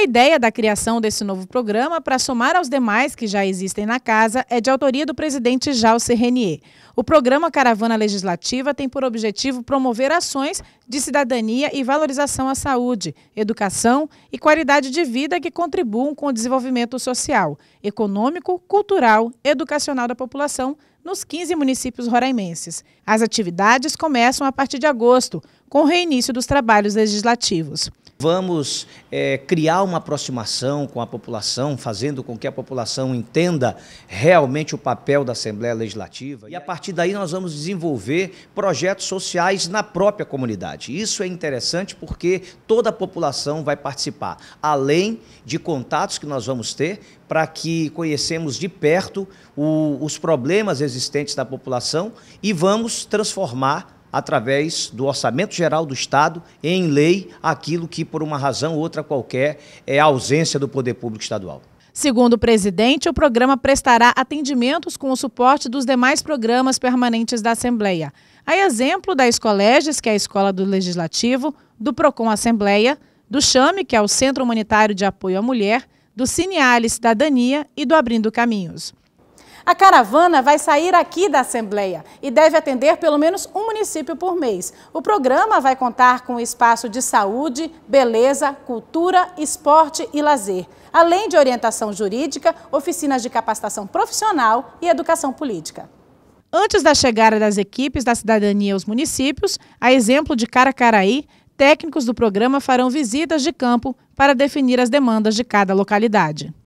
A ideia da criação desse novo programa, para somar aos demais que já existem na casa, é de autoria do presidente Jalce Renier. O programa Caravana Legislativa tem por objetivo promover ações de cidadania e valorização à saúde, educação e qualidade de vida que contribuam com o desenvolvimento social, econômico, cultural, educacional da população nos 15 municípios roraimenses. As atividades começam a partir de agosto, com o reinício dos trabalhos legislativos. Vamos é, criar uma aproximação com a população, fazendo com que a população entenda realmente o papel da Assembleia Legislativa. E a partir daí nós vamos desenvolver projetos sociais na própria comunidade. Isso é interessante porque toda a população vai participar, além de contatos que nós vamos ter para que conhecemos de perto o, os problemas existentes da população e vamos transformar através do Orçamento Geral do Estado, em lei, aquilo que, por uma razão ou outra qualquer, é a ausência do poder público estadual. Segundo o presidente, o programa prestará atendimentos com o suporte dos demais programas permanentes da Assembleia. A exemplo da Escoleges, que é a Escola do Legislativo, do PROCON Assembleia, do CHAME, que é o Centro Humanitário de Apoio à Mulher, do Cineale Cidadania e do Abrindo Caminhos. A caravana vai sair aqui da Assembleia e deve atender pelo menos um município por mês. O programa vai contar com espaço de saúde, beleza, cultura, esporte e lazer, além de orientação jurídica, oficinas de capacitação profissional e educação política. Antes da chegada das equipes da cidadania aos municípios, a exemplo de Caracaraí, técnicos do programa farão visitas de campo para definir as demandas de cada localidade.